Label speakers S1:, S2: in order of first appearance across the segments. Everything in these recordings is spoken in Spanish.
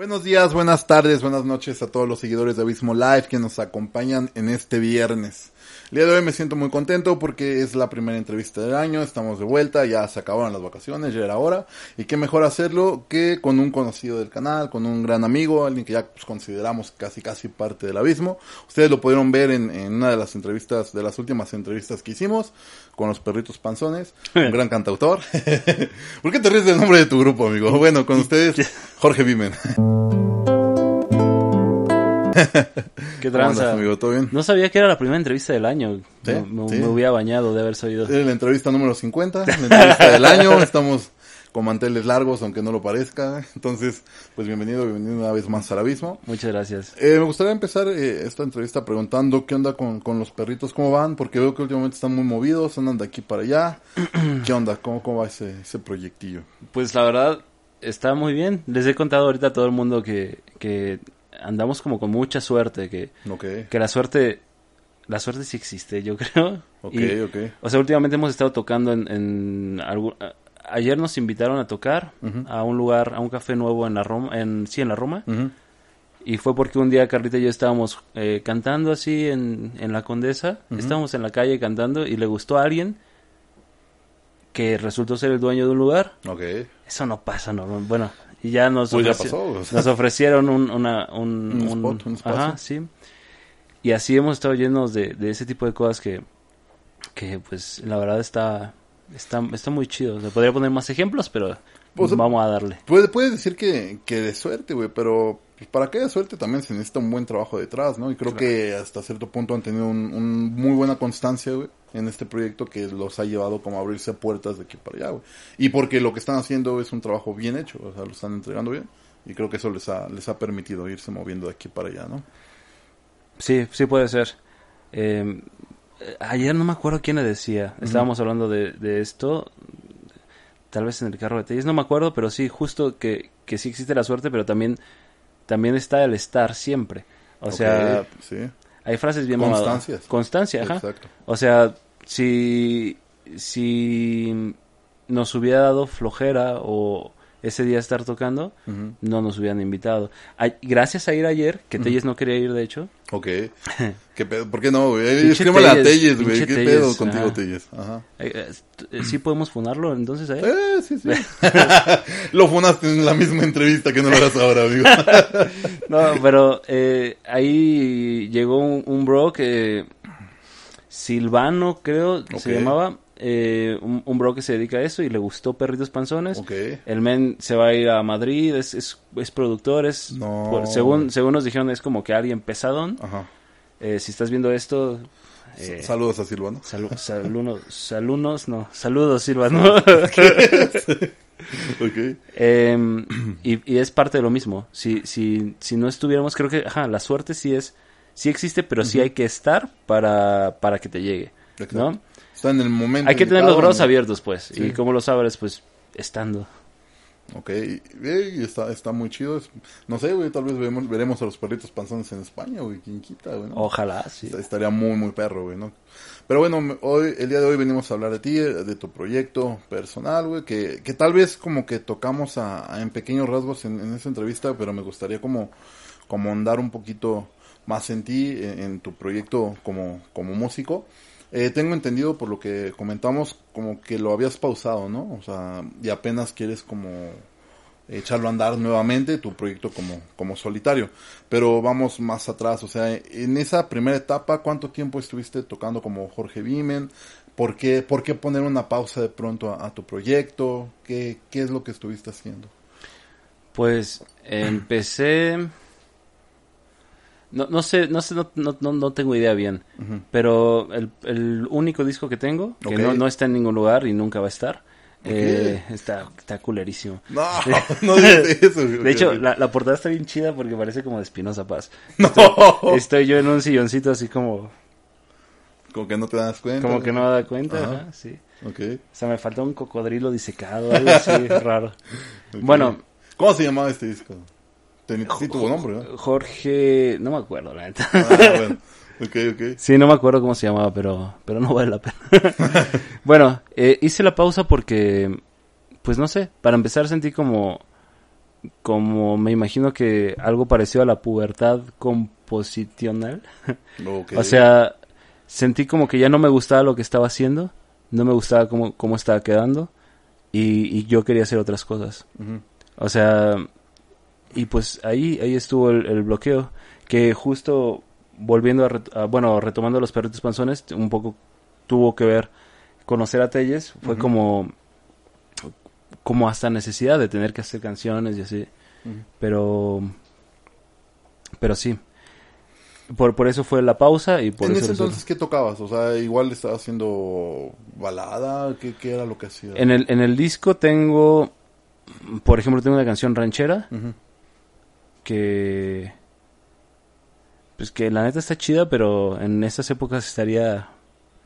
S1: Buenos días, buenas tardes, buenas noches a todos los seguidores de Abismo Live que nos acompañan en este viernes. El día de hoy me siento muy contento porque es la primera entrevista del año, estamos de vuelta, ya se acabaron las vacaciones, ya era hora, y qué mejor hacerlo que con un conocido del canal, con un gran amigo, alguien que ya pues, consideramos casi casi parte del abismo. Ustedes lo pudieron ver en, una de las entrevistas, de las últimas entrevistas que hicimos, con los perritos panzones, un gran cantautor. ¿Por qué te ríes del nombre de tu grupo, amigo? Bueno, con ustedes, Jorge Vimen. ¿Qué tranza? amigo? ¿Todo bien? No sabía que era la primera entrevista del año. Me, hubiera bañado de haber salido. Es la entrevista número 50, la entrevista del año. Estamos con manteles largos, aunque no lo parezca. Entonces, pues bienvenido, bienvenido una vez más al abismo.
S2: Muchas gracias.
S1: Eh, me gustaría empezar eh, esta entrevista preguntando qué onda con, los perritos, cómo van, porque veo que últimamente están muy movidos, andan de aquí para allá. ¿Qué onda? ¿Cómo, cómo va ese, ese proyectillo?
S2: Pues la verdad, está muy bien. Les he contado ahorita a todo el mundo que, que andamos como con mucha suerte, que, que la suerte la suerte sí existe, yo creo. Ok, O sea, últimamente hemos estado tocando en... en ayer nos invitaron a tocar a un lugar, a un café nuevo en la Roma, en, sí, en la Roma. Y fue porque un día Carlita y yo estábamos eh, cantando así en, en La Condesa, estábamos en la calle cantando y le gustó a alguien que resultó ser el dueño de un lugar. Ok. Eso no pasa no Bueno, y ya nos, pues nos ofrecieron un, una, un, un, spot, ajá, sí. Y así hemos estado llenos de, de ese tipo de cosas que, que pues la verdad está, está, está muy
S1: chido. Se podría poner más ejemplos, pero pues, mm, vamos a darle. Puedes puede decir que, de suerte, güey, pero pues, para que haya suerte también se necesita un buen trabajo detrás, ¿no? Y creo que hasta cierto punto han tenido un, muy buena constancia, güey, en este proyecto que los ha llevado como a abrirse puertas de aquí para allá, güey. Y porque lo que están haciendo es un trabajo bien hecho, o sea, lo están entregando bien. Y creo que eso les ha, les ha permitido irse moviendo de aquí para allá, ¿no? Sí, sí puede ser.
S2: Em, eh, ayer no me acuerdo quién le decía, estábamos hablando de, de esto, tal vez en el carro de tenis, no me acuerdo, pero sí, justo que, que sí existe la suerte, pero también, también está el estar siempre. O sea, hay frases bien Constancias. Constancia, ajá. O sea, si nos hubiera dado flojera o, ese día estar tocando, no nos hubieran invitado. gracias a ir ayer, que Telles no quería ir, de hecho. Ok. ¿Qué pedo? ¿Por qué no, güey? Eh, Escríbale a Telles, güey. ¿Qué pedo contigo,
S3: ajá. Eh, eh, Telles?
S2: ¿Sí podemos funarlo entonces a sí, sí. lo funaste en la misma entrevista que no lo harás ahora, amigo. no, pero ahí llegó un, bro que... Silvano, creo, se llamaba. Eh, un, bro que se dedica a eso y le gustó Perritos Panzones. El men se va a ir a Madrid, es, es, productor, es... según, según nos dijeron, es como que alguien pesadón. Eh, si estás viendo esto... Eh, saludos a Silvano. saludos, saludos, no. Saludos, Silvano. Em, y, es parte de lo mismo. Si, si, si no estuviéramos, creo que la suerte sí es... Sí existe, pero sí hay que estar
S1: para, para que te llegue. ¿No? Está en el momento. Hay que tener los brazos abiertos, pues. Y como lo abres, pues, estando. Ok, eh, está, está muy chido. No sé, güey, tal vez veremos, a los perritos panzones en España, güey, quita, Ojalá, sí. Estaría muy, muy perro, güey, ¿no? Pero bueno, hoy, el día de hoy venimos a hablar de ti, de tu proyecto personal, güey, que, tal vez como que tocamos a, en pequeños rasgos en, en, esta entrevista, pero me gustaría como, como andar un poquito más en ti, en, en tu proyecto como, como músico. Eh, tengo entendido por lo que comentamos como que lo habías pausado, ¿no? O sea, y apenas quieres como echarlo a andar nuevamente tu proyecto como, como solitario. Pero vamos más atrás, o sea, en esa primera etapa, ¿cuánto tiempo estuviste tocando como Jorge Vimen? ¿Por qué, por qué poner una pausa de pronto a, tu proyecto? ¿Qué, ¿Qué es lo que estuviste haciendo?
S2: Pues empecé no, no sé, no, sé no, tengo idea bien, pero el, único disco que tengo, que no, está en ningún lugar y nunca va a estar, eh, está, culerísimo. No, no eso. de hecho, la, portada está bien chida porque parece como de Espinosa Paz. No. Estoy, yo en un silloncito así como... Como que no te das cuenta. Como que no me da cuenta, sí. Okay. O sea, me falta un cocodrilo
S1: disecado, algo así raro. Bueno. ¿Cómo se llamaba este disco? tuvo nombre, ¿no? Jorge, no me acuerdo, la neta. Ah, bueno. Ok, ok. Sí, no me
S2: acuerdo cómo se llamaba, pero, pero no vale la pena. bueno, eh, hice la pausa porque, pues no sé, para empezar sentí como, como me imagino que algo parecido a la pubertad composicional.
S3: o sea,
S2: sentí como que ya no me gustaba lo que estaba haciendo, no me gustaba cómo, estaba quedando y, yo quería hacer otras cosas. O sea, y pues ahí, ahí estuvo el, bloqueo, que justo volviendo a, bueno, retomando los perritos panzones, un poco tuvo que ver conocer a Telles, fue como como hasta necesidad de tener que hacer canciones y así. Pero pero sí. Por, por eso fue la pausa y por eso... ese entonces
S1: qué tocabas? O sea, igual estaba haciendo balada, ¿qué, era lo que hacía? En el, en
S2: el disco tengo por ejemplo, tengo una canción ranchera que pues que la neta está chida, pero en esas épocas estaría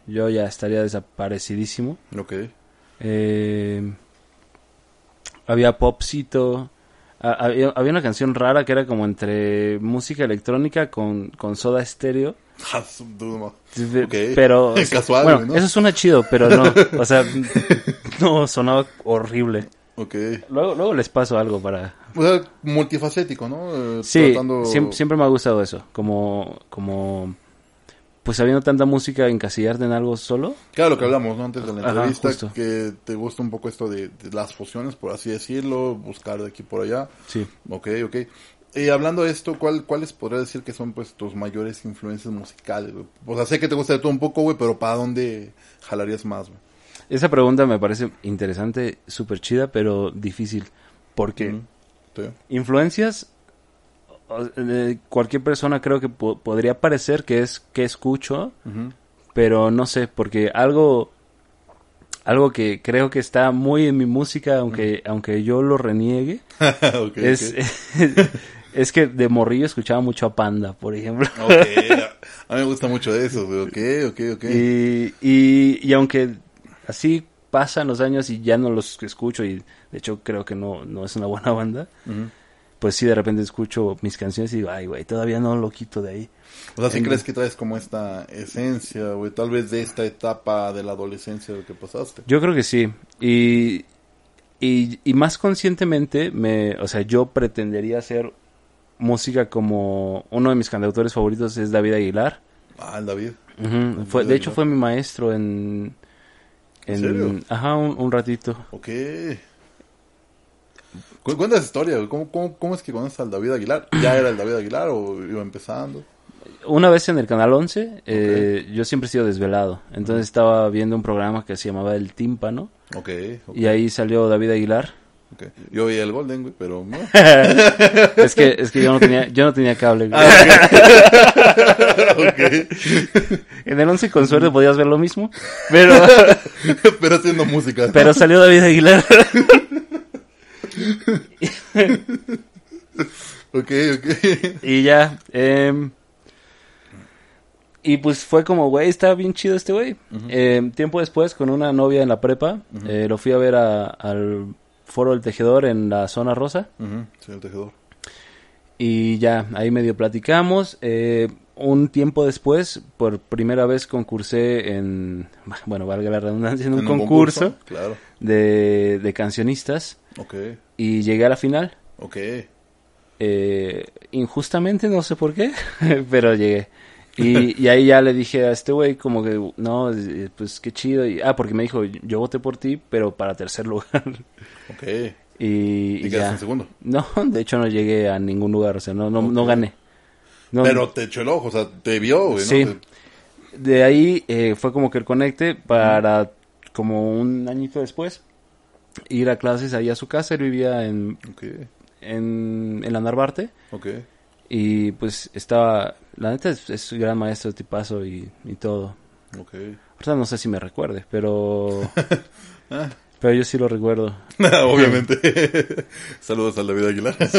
S2: yo ya estaría desaparecidísimo. Ok. Eh, había popcito, había, había, una canción rara que era como entre música electrónica con, con soda estéreo.
S1: Ah, pero es, casual, bueno, eso suena chido, pero no, o sea,
S2: no sonaba horrible. Okay. Luego, luego les paso algo para...
S1: O multifacético, ¿no? Eh, sí, siempre,
S2: me ha gustado eso. Como, como, pues habiendo tanta música, encasillarte en algo solo. Claro, lo que hablamos ¿no? antes de la entrevista,
S1: que te gusta un poco esto de, las fusiones, por así decirlo, buscar de aquí por allá. Sí. Ok, ok. Y hablando de esto, ¿cuál, ¿cuáles podrías decir que son pues tus mayores influencias musicales? Pues O sé que te gusta de todo un poco, güey, pero ¿para dónde jalarías más, güey?
S2: Esa pregunta me parece interesante, súper chida, pero difícil. Porque qué? de influencias, cualquier persona creo que podría parecer que es que escucho, pero no sé, porque algo, algo que creo que está muy en mi música, aunque, aunque yo lo reniegue, es, que de morrillo escuchaba mucho a Panda, por ejemplo.
S1: A mí me gusta mucho eso, ok,
S2: ok, y, y aunque así pasan los años y ya no los escucho y de hecho creo que no, es una buena banda. Pues sí, de repente escucho mis canciones y digo, ay, güey, todavía no lo quito de ahí. O sea, ¿sí crees que
S1: es como esta esencia, güey, tal vez de esta etapa de la adolescencia que pasaste.
S2: Yo creo que sí. Y, y, y más conscientemente, me, o sea, yo pretendería hacer música como uno de mis cantautores favoritos es David Aguilar. Ah, David. de hecho, fue mi maestro en, ¿En, serio? Ajá, un, ratito. Ok.
S1: Cuéntame esa historia, ¿Cómo, es que conoces al David Aguilar? ¿Ya era el David Aguilar o iba empezando?
S2: Una vez en el Canal 11, eh, yo siempre he sido desvelado. Entonces estaba viendo un programa que se llamaba El Tímpano. Ok. Y ahí salió David Aguilar.
S1: Yo vi el Golden, güey, pero no. es que es que yo no tenía yo no tenía cable. Güey. Ah,
S2: en el 11 con suerte podías ver lo mismo, pero pero haciendo música. Pero salió David Aguilar. ok, ok. Y ya em, y pues fue como, güey, está bien chido este güey. Em, tiempo después, con una novia en la prepa, eh, lo fui a ver a, al Foro del Tejedor en la zona rosa. Sí, el Tejedor. Y ya, ahí medio platicamos. Eh, un tiempo después, por primera vez concursé en, bueno, valga la redundancia, en un, concurso, Claro. De, cancionistas. Okay. Y llegué a la final. Ok. Eh, injustamente, no sé por qué, pero llegué. Y, ahí ya le dije a este güey, como que, no, eh, pues qué chido. Y, ah, porque me dijo, yo voté por ti, pero para tercer lugar. Ok. Y, quedaste en segundo? No, de hecho no llegué a ningún lugar, o sea, no, no, gané.
S1: Pero te echó el ojo, o sea, te vio, Sí.
S2: De ahí eh, fue como que el conecte para como un añito después ir a clases ahí a su casa, él vivía en, en, la Narvarte. Y pues estaba, la neta es, es gran maestro, tipazo y, todo. Okay. O sea, no sé si me recuerdes, pero... Ah. Pero yo sí lo recuerdo. Obviamente.
S1: Saludos a David Aguilar. Sí.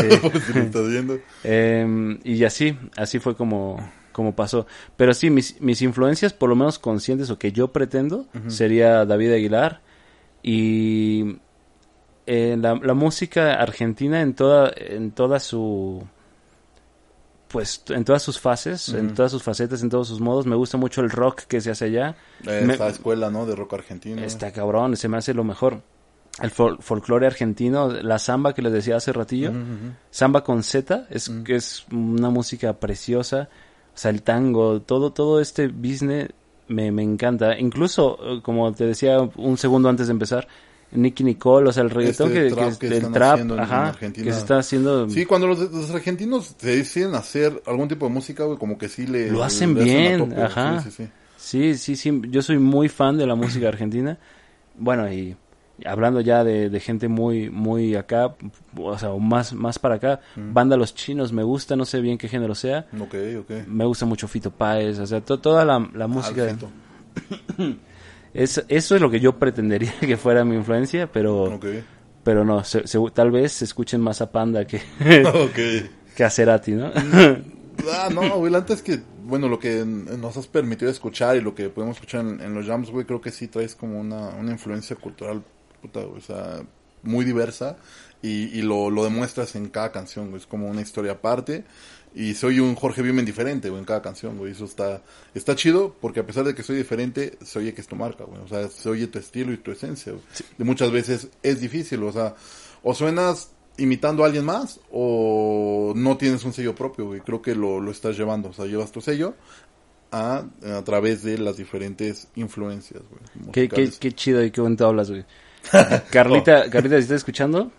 S2: Em, y así, así fue como, como pasó. Pero sí, mis, influencias, por lo menos conscientes o que yo pretendo, sería David Aguilar. Y en eh, la, la, música argentina en toda, en toda su pues en todas sus fases, en todas sus facetas, en todos sus modos. Me gusta mucho el rock que se hace allá. Esa
S1: escuela, ¿no? De rock argentino. Está
S2: cabrón, se me hace lo mejor. El fol folclore argentino, la samba que les decía hace ratillo, samba con Z, es, que es una música preciosa. O sea, el tango, todo, todo este business me, me encanta. Incluso, como te decía un segundo antes de empezar, Nicky Nicole, o sea, el este reggaetón que, trap que, trap, ajá, que se está haciendo. Sí,
S1: cuando los, argentinos deciden hacer algún tipo de música, como que sí le. Lo hacen bien, ajá.
S2: Sí sí, sí Yo soy muy fan de la música argentina. Bueno, y hablando ya de, gente muy, muy acá, o sea, más, más para acá, mm. banda Los Chinos me gusta, no sé bien qué género sea. Ok, ok. Me gusta mucho Fito Páez, o sea, toda la, la música. Ah, eso es lo que yo pretendería que fuera mi influencia, pero, pero no, tal vez se escuchen más a Panda que, que a Cerati, ¿no?
S1: Mm, ah, no, Will, antes que, bueno, lo que nos has permitido escuchar y lo que podemos escuchar en, los jams, güey, creo que sí traes como una, influencia cultural, puta, o sea, muy diversa y, y lo, lo, demuestras en cada canción, es como una historia aparte y soy un Jorge Vimen diferente, güey, en cada canción, güey. Eso está, está chido porque a pesar de que soy diferente, se oye que es tu marca, güey. O sea, se oye tu estilo y tu esencia, muchas veces es difícil, o sea, o suenas imitando a alguien más o no tienes un sello propio, güey. Creo que lo, estás llevando, o sea, llevas tu sello a, a través de las diferentes influencias, güey. Qué, qué, qué, chido y qué bonito hablas, güey.
S2: Carlita, oh. Carlita, ¿estás escuchando?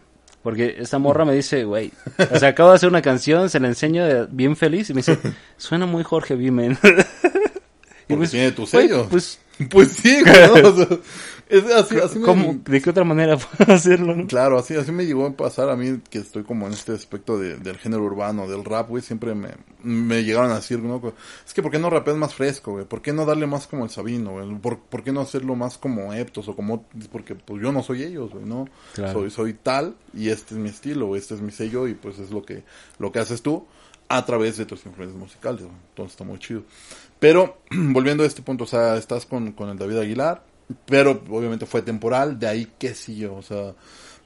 S2: Porque esta morra me dice, güey, o sea, acabo de hacer una canción, se la enseño de, bien feliz y me dice, suena muy Jorge Vimen. y pues, tiene tu sello. Pues, pues sí, ¿no? Es, así, así
S1: ¿De qué otra manera puedo hacerlo? Claro, así, así me llegó a pasar a mí que estoy como en este aspecto del género urbano, del rap, güey. Siempre me, llegaron a decir, ¿no? Es que ¿por qué no rapeas más fresco, güey? ¿Por qué no darle más como el Sabino, güey? ¿Por, qué no hacerlo más como Eptos o como... Porque pues yo no soy ellos, güey, ¿no? Soy, soy tal y este es mi estilo, este es mi sello y pues es lo que, lo que haces tú a través de tus influencias musicales, Entonces está muy chido. Pero, volviendo a este punto, o sea, estás con, con el David Aguilar pero obviamente fue temporal, de ahí qué sé yo, o sea,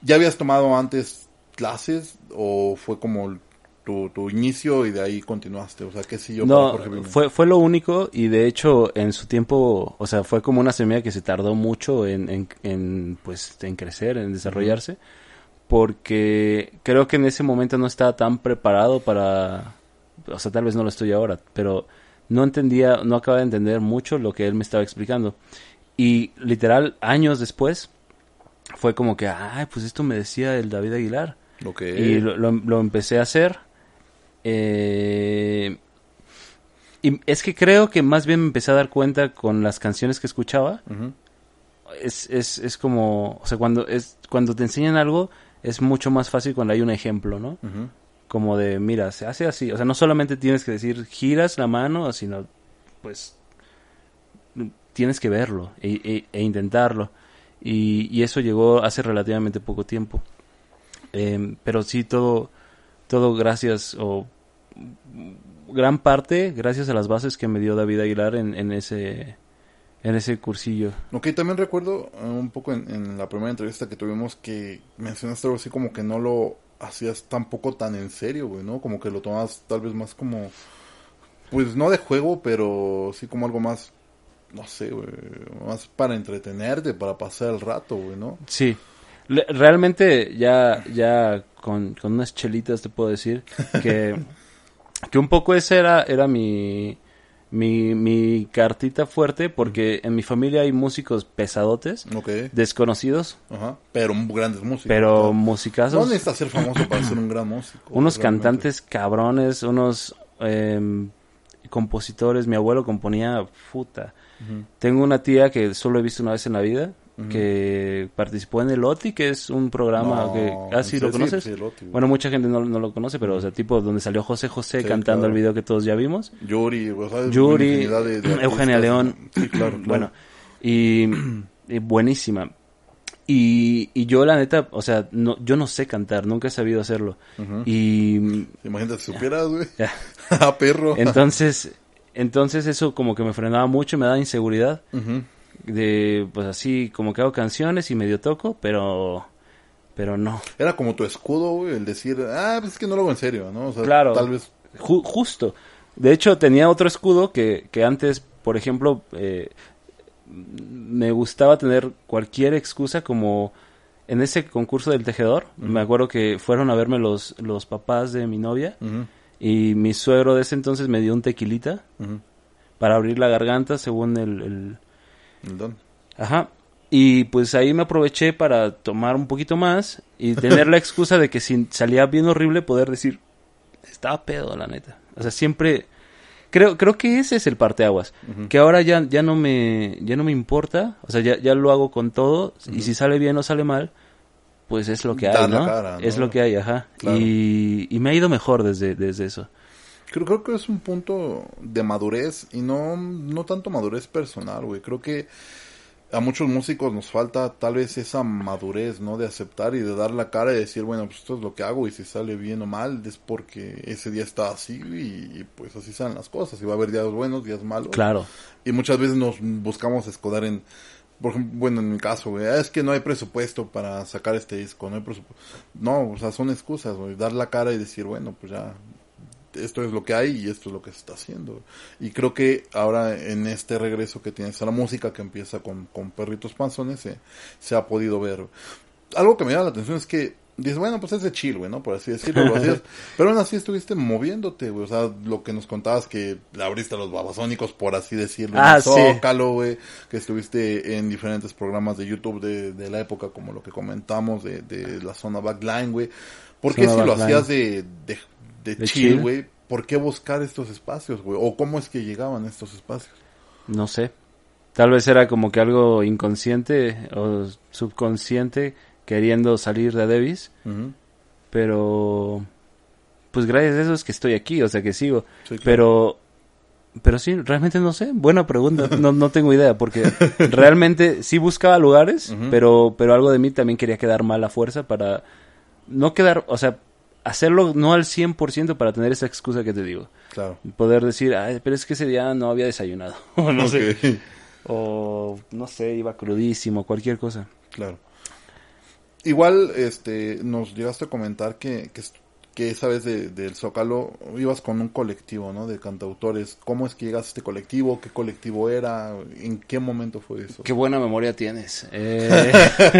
S1: ¿ya habías tomado antes clases o fue como tu, inicio y de ahí continuaste? O sea, qué sé yo. No,
S2: fue, fue lo único y de hecho en su tiempo, o sea, fue como una semilla que se tardó mucho en, pues, en, crecer, en desarrollarse, porque creo que en ese momento no estaba tan preparado para, o sea, tal vez no lo estoy ahora, pero no entendía, no acababa de entender mucho lo que él me estaba explicando. Y literal, años después, fue como que, ay, pues esto me decía el David Aguilar. Y lo, empecé a hacer. Eh, y es que creo que más bien me empecé a dar cuenta con las canciones que escuchaba. es, es, es, como, o sea, cuando, es, cuando te enseñan algo, es mucho más fácil cuando hay un ejemplo, ¿no? Como de, mira, se hace así. O sea, no solamente tienes que decir giras la mano, sino pues tienes que verlo e, e, e intentarlo. Y, eso llegó hace relativamente poco tiempo. Em, pero sí, todo, todo gracias, o gran parte gracias a las bases que me dio David Aguilar en, ese en ese cursillo.
S1: Ok, también recuerdo eh, un poco en, la primera entrevista que tuvimos que mencionaste algo así como que no lo hacías tampoco tan en serio, güey, ¿no? Como que lo tomabas tal vez más como, pues no de juego, pero sí como algo más no sé, güey, más para entretenerte, para pasar el rato, güey, ¿no?
S2: Sí. realmente ya, ya con, unas chelitas te puedo decir que, que un poco esa era, era mi, mi, cartita fuerte porque en mi familia hay músicos pesadotes, desconocidos. pero grandes músicos. Pero musicazos. ¿Dónde está ser famoso para ser un gran músico. Unos cantantes cabrones, unos em, compositores. Mi abuelo componía puta. Tengo una tía que solo he visto una vez en la vida, que participó en el OTI, que es un programa que... casi ah, ¿lo conoces? bueno, mucha gente no, lo conoce, pero, o sea, tipo, donde salió José José cantando el video que todos ya vimos. Yuri, ¿sabes? Yuri, Eugenia León. Bueno, y, buenísima. Y, yo la neta, o sea, no, yo no sé cantar, nunca he sabido hacerlo. Y... Imagínate, supieras, güey. a ah, perro. Entonces, entonces eso como que me frenaba mucho, me daba inseguridad. De, pues así, como que hago canciones y medio toco, pero pero no.
S1: Era como tu escudo, el decir, ah, pues es que no lo hago en serio, ¿no? claro. Tal
S2: vez. justo. De hecho, tenía otro escudo que, que antes, por ejemplo, eh, me gustaba tener cualquier excusa como en ese concurso del tejedor. Me acuerdo que fueron a verme los, los papás de mi novia. Y mi suegro de ese entonces me dio un tequilita para abrir la garganta según el, el... don. Ajá. Y pues ahí me aproveché para tomar un poquito más y tener la excusa de que si salía bien horrible poder decir, estaba pedo, la neta. O sea, siempre... Creo, creo que ese es el parteaguas. Que ahora ya, ya, no me, ya no me importa. O sea, ya, ya lo hago con todo. Y si sale bien o sale mal, pues es lo que hay, ¿no? Es lo que hay, ajá. Y, me ha ido mejor desde, desde
S1: eso. Creo, creo que es un punto de madurez y no, no tanto madurez personal, güey. Creo que a muchos músicos nos falta tal vez esa madurez, ¿no? De aceptar y de dar la cara y decir, bueno, pues esto es lo que hago y si sale bien o mal es porque ese día está así y, pues así salen las cosas. Y va a haber días buenos, días malos. Claro. Y muchas veces nos buscamos escodar en por ejemplo, bueno, en mi caso, ah, es que no hay presupuesto para sacar este disco, no hay presupuesto. No, o sea, son excusas, dar la cara y decir, bueno, pues ya, esto es lo que hay y esto es lo que se está haciendo. Y creo que ahora en este regreso que tienes a la música que empieza con, con Perritos Panzones, se, eh, se ha podido ver. Algo que me llama la atención es que dices, bueno, pues es de chill, güey, ¿no? Por así decirlo, lo hacías Pero aún así estuviste moviéndote, güey. O sea, lo que nos contabas que abriste los babasónicos, por así decirlo, ah, sí. Que estuviste en diferentes programas de YouTube de, la época, como lo que comentamos, de, la zona backline, güey. ¿Por qué si lo hacías de, de, chill, güey? ¿Por qué buscar estos espacios, güey? ¿O cómo es que llegaban estos espacios?
S2: No sé. Tal vez era como que algo inconsciente o subconsciente queriendo salir de Davis, pero pues gracias a eso es que estoy aquí, o sea que sigo, pero pero sí, realmente no sé, buena pregunta, no, no tengo idea, porque realmente sí buscaba lugares, pero, pero algo de mí también quería quedar mal a fuerza para no quedar, o sea, hacerlo no al 100% para tener esa excusa que te digo. Poder decir, pero es que ese día no había desayunado. o no sé.
S1: O no sé, iba
S2: crudísimo, cualquier cosa.
S1: Claro. Igual, este, nos llegaste a comentar que, que, esa vez del Zócalo ibas con un colectivo, ¿no? De cantautores. ¿Cómo es que llegaste a este colectivo? ¿Qué colectivo era? ¿En qué momento fue eso? Qué buena
S2: memoria tienes. Eh,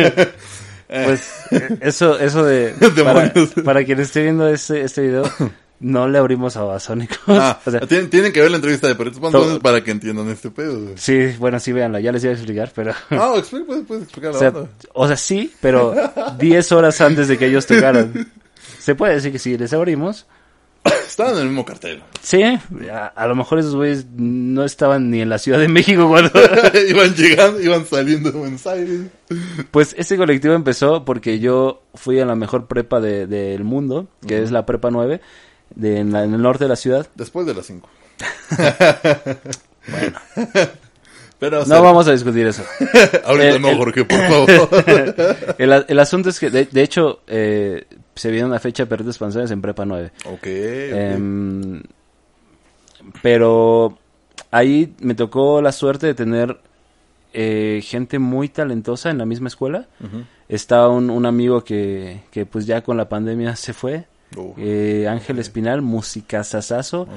S2: pues eh, eso, eso de... para, para, quien esté viendo este, este video, no le abrimos a Basónicos. Ah,
S1: tienen, que ver la entrevista de Peritos Pantones para que entiendan este pedo. Sí,
S2: bueno, sí, véanla, ya les iba a explicar, pero... no ah,
S1: explica, puedes, explicar la o sea,
S2: O sea, sí, pero 10 horas antes de que ellos tocaran. Se puede decir que sí, les abrimos. Estaban en el mismo cartel. Sí, a, lo mejor esos güeyes no estaban ni en la Ciudad de México cuando...
S1: iban llegando, iban saliendo de Buenos Aires.
S2: Pues ese colectivo empezó porque yo fui a la mejor prepa del mundo, que es la Prepa 9, en, el norte de la ciudad.
S1: Después de las 5. bueno. no vamos a discutir eso. Eh, el, el, asunto
S2: es que, de, hecho, eh, se viene una fecha de perdidas en Prepa 9. Em, pero ahí me tocó la suerte de tener eh, gente muy talentosa en la misma escuela. Estaba Está un, amigo que, pues ya con la pandemia se fue. Eh, Ángel Espinal, música sasazo.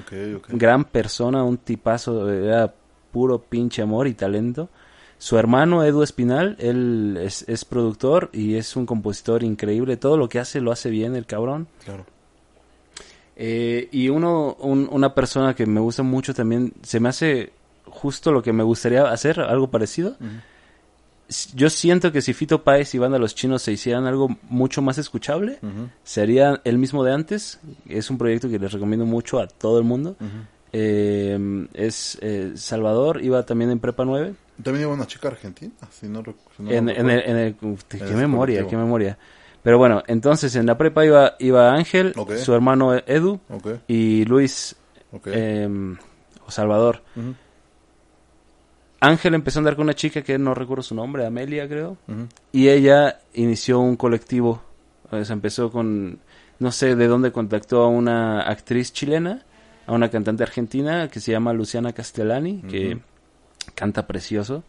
S2: Gran persona, un tipazo, era puro pinche amor y talento. Su hermano Edu Espinal, él es, productor y es un compositor increíble. Todo lo que hace lo hace bien el cabrón. Claro. Eh, y uno, una persona que me gusta mucho también, se me hace justo lo que me gustaría hacer, algo parecido yo siento que si Fito Páez y Banda Los Chinos se hicieran algo mucho más escuchable, sería el mismo de antes. Es un proyecto que les recomiendo mucho a todo el mundo. Eh, es eh, Salvador, iba también en Prepa
S1: 9. También iba una chica argentina, si no, en,
S2: Qué memoria, qué memoria. Pero bueno, entonces en la prepa iba, iba Ángel, su hermano Edu y Luis em, o Salvador. Ángel empezó a andar con una chica que no recuerdo su nombre, Amelia creo, y ella inició un colectivo, o empezó con, no sé de dónde contactó a una actriz chilena, a una cantante argentina que se llama Luciana Castellani, que canta precioso.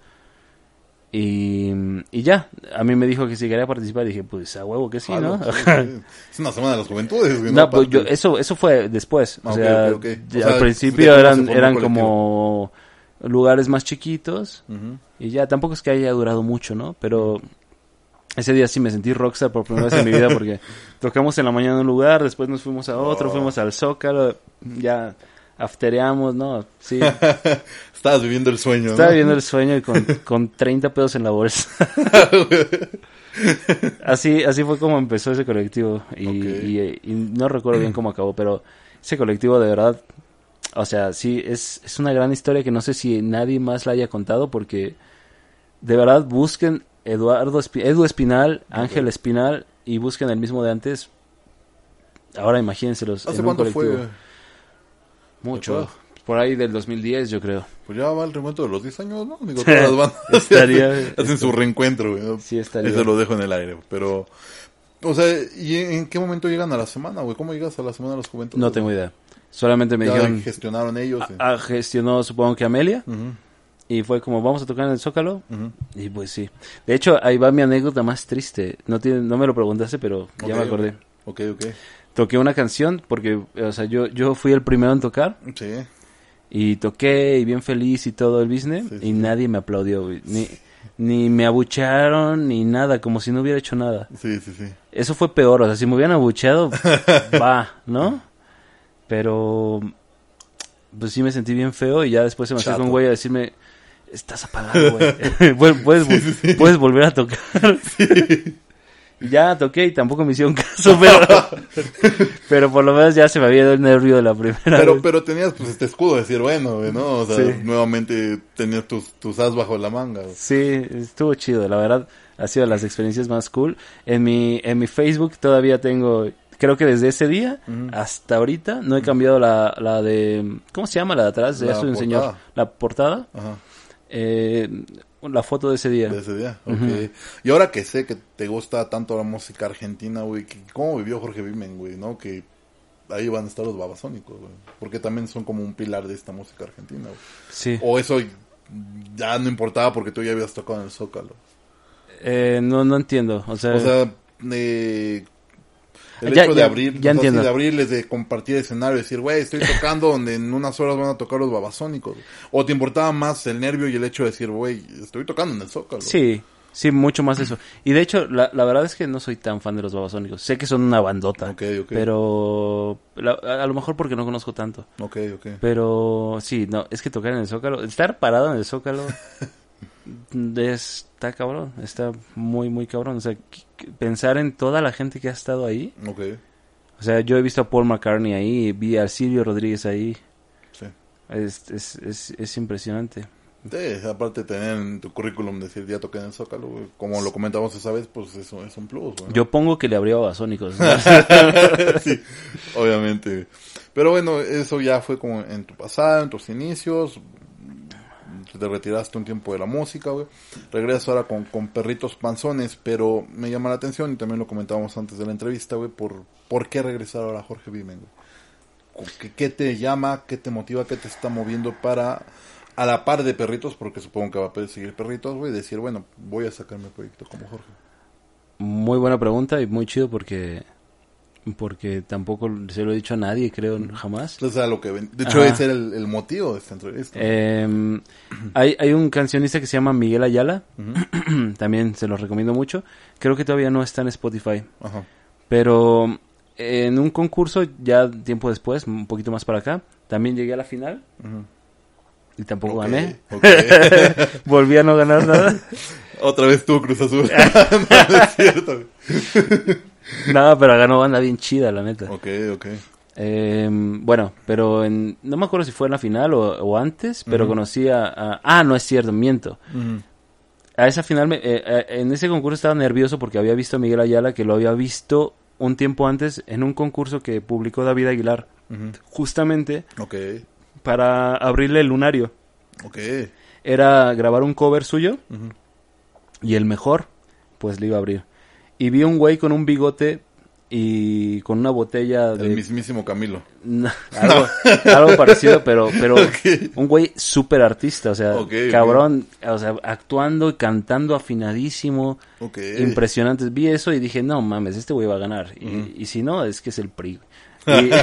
S2: Y, ya, a mí me dijo que si quería participar, dije, pues a huevo que sí, ¿no? es una semana de las juventudes. Pues, eso, eso fue después. Ah, al principio eran, eran como lugares más chiquitos. Y ya, tampoco es que haya durado mucho, ¿no? Pero ese día sí me sentí rockstar por primera vez en mi vida porque tocamos en la mañana en un lugar, después nos fuimos a otro, oh. fuimos al Zócalo, ya aftereamos, ¿no? Sí. Estabas viviendo el sueño. Estaba viviendo el sueño y con, con 30 pedos en la bolsa. así, así fue como empezó ese colectivo y no recuerdo bien cómo acabó, pero ese colectivo de verdad o sea, sí, es, es una gran historia que no sé si nadie más la haya contado porque de verdad busquen Eduardo Espinal, Ángel Espinal y busquen el mismo de antes. Ahora imagínenselos. ¿Hace cuánto fue? Mucho. Por ahí del 2010, yo creo.
S1: Pues ya va el remoto de los 10 años, ¿no? hacen, su reencuentro, güey. Sí, estaría. Eso lo dejo en el aire, pero... O sea, ¿y en qué momento llegan a la semana, güey? ¿Cómo llegas a la semana de los juventudes? No tengo idea.
S2: Solamente me dijeron...
S1: gestionaron ellos. Eh.
S2: gestionó, supongo que Amelia. Y fue como, vamos a tocar en el Zócalo. Y pues sí. De hecho, ahí va mi anécdota más triste. No, tiene, no me lo preguntaste, pero ya me acordé. Ok, ok. Toqué una canción porque, o sea, yo, yo fui el primero en tocar. Sí. Y toqué y bien feliz y todo el business. Y nadie me aplaudió, Ni, ni me abuchearon ni nada, como si no hubiera hecho nada. Sí, sí, sí. Eso fue peor, o sea, si me hubieran abucheado, va, ¿no? Pero pues sí me sentí bien feo y ya después se me acercó un güey a decirme, estás apagado, güey. puedes, volver a tocar. ya toqué y tampoco me hicieron caso, pero, pero por lo menos ya se me había dado el nervio de la primera. Pero, vez. pero
S1: tenías pues este escudo decir, bueno, ¿no? O sea, nuevamente tenías tus, tus
S2: as bajo la manga. Sí, estuvo chido, la verdad. Ha sido las experiencias más cool. En mi, en mi Facebook todavía tengo creo que desde ese día hasta ahorita no he cambiado la, la de... ¿Cómo se llama la de atrás? De la eso señor. La portada. Ajá. Eh, la foto de ese día. De ese día, okay.
S1: Y ahora que sé que te gusta tanto la música argentina, güey, ¿cómo vivió Jorge Vimen, güey? ¿No? Que ahí van a estar los babasónicos, güey. Porque también son como un pilar de esta música argentina, güey. Sí. O eso ya no importaba porque tú ya habías tocado en el Zócalo.
S2: Eh, no, no entiendo. O sea, o sea
S1: eh, el hecho de abrir, ya entiendo. de abrirles, de compartir escenario, decir, güey, estoy tocando donde en unas horas van a tocar los babasónicos. O te importaba más el nervio y el hecho de decir, güey, estoy tocando en el Zócalo. Sí,
S2: sí, mucho más eso.
S1: Y de hecho, la, verdad es que no soy
S2: tan fan de los babasónicos. Sé que son una bandota. Ok, ok. Pero a lo mejor porque no conozco tanto. Ok, ok. Pero sí, no, es que tocar en el Zócalo, estar parado en el Zócalo. está cabrón, está muy, muy cabrón. O sea, pensar en toda la gente que ha estado ahí. Ok. O sea, yo he visto a Paul McCartney ahí, vi a Silvio Rodríguez ahí. Sí. Es, es, es, impresionante.
S1: Sí, aparte de tener en tu currículum decir ya toqué en el Zócalo, como lo comentamos esa vez, pues eso es un plus. Yo pongo que le abrió a Sónicos. sí, obviamente. Pero bueno, eso ya fue como en tu pasado, en tus inicios te retiraste un tiempo de la música, güey. Regresas ahora con, perritos panzones, pero me llama la atención y también lo comentábamos antes de la entrevista, güey, por, por qué regresar ahora a Jorge Vimen, güey. ¿Qué, te llama? ¿Qué te motiva? ¿Qué te está moviendo para, a la par de perritos, porque supongo que va a seguir perritos, güey, decir, bueno, voy a sacarme el proyecto como Jorge?
S2: Muy buena pregunta y muy chido porque porque tampoco se lo he dicho a nadie, creo, jamás. lo que De hecho, ese
S1: era el, motivo de esta entrevista.
S2: Em, hay, hay, un cancionista que se llama Miguel Ayala, también se lo recomiendo mucho. Creo que todavía no está en Spotify, pero en un concurso, ya tiempo después, un poquito más para acá, también llegué a la final. Y tampoco gané. Volví a no ganar nada. Otra vez tú, Cruz Azul. es cierto. Nada, pero ganó banda bien chida, la neta. Ok, ok. Em, bueno, pero no me acuerdo si fue en la final o, antes, pero conocí a, Ah, no es cierto, miento. A esa final, eh, eh, en ese concurso estaba nervioso porque había visto a Miguel Ayala, que lo había visto un tiempo antes en un concurso que publicó David Aguilar, justamente para abrirle el lunario. Era grabar un cover suyo y el mejor, pues le iba a abrir y vi un güey con un bigote y con una botella de... El mismísimo Camilo. algo, parecido, pero, pero un güey súper artista, o sea, cabrón, o sea, actuando y cantando afinadísimo, impresionante. Vi eso y dije, no mames, este güey va a ganar. y, si no, es que es el PRI.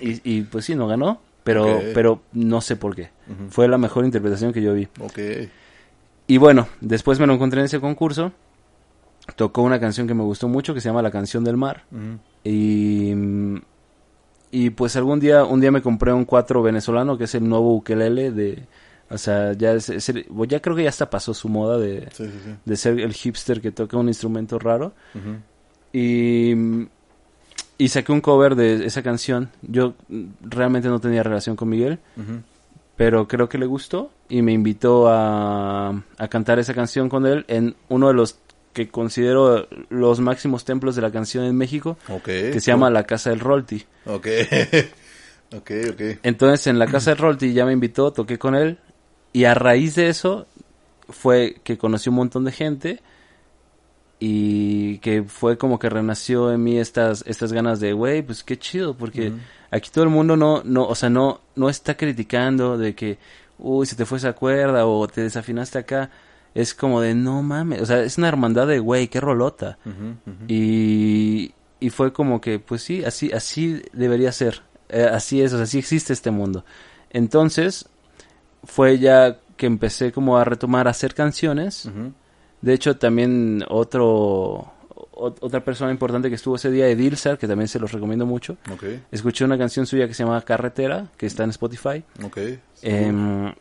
S2: Y, pues sí, no ganó, pero, pero no sé por qué. Fue la mejor interpretación que yo vi. Y bueno, después me lo encontré en ese concurso tocó una canción que me gustó mucho que se llama La canción del mar. Y pues algún día un día me compré un cuatro venezolano que es el nuevo ukelele de o sea, ya ya creo que ya hasta pasó su moda de, ser el hipster que toca un instrumento raro. Y y saqué un cover de esa canción. Yo realmente no tenía relación con Miguel, pero creo que le gustó y me invitó a, a cantar esa canción con él en uno de los que considero los máximos templos de la canción en México, que se llama La Casa del Rolti. Ok, ok, Entonces en la Casa del Rolti ya me invitó, toqué con él y a raíz de eso fue que conocí un montón de gente y que fue como que renació en mí estas estas ganas de güey pues qué chido porque aquí todo el mundo no no o sea no no está criticando de que uy si te fue a cuerda o te desafinaste acá es como de no mames, o sea, es una hermandad de güey, qué rolota. Y, y fue como que, pues sí, así, así debería ser, eh, así es, o sea, así existe este mundo. Entonces, fue ya que empecé como a retomar a hacer canciones. De hecho, también otro, otra persona importante que estuvo ese día, Edilzar, que también se los recomiendo mucho. Escuché una canción suya que se llama Carretera, que está en Spotify. Eh,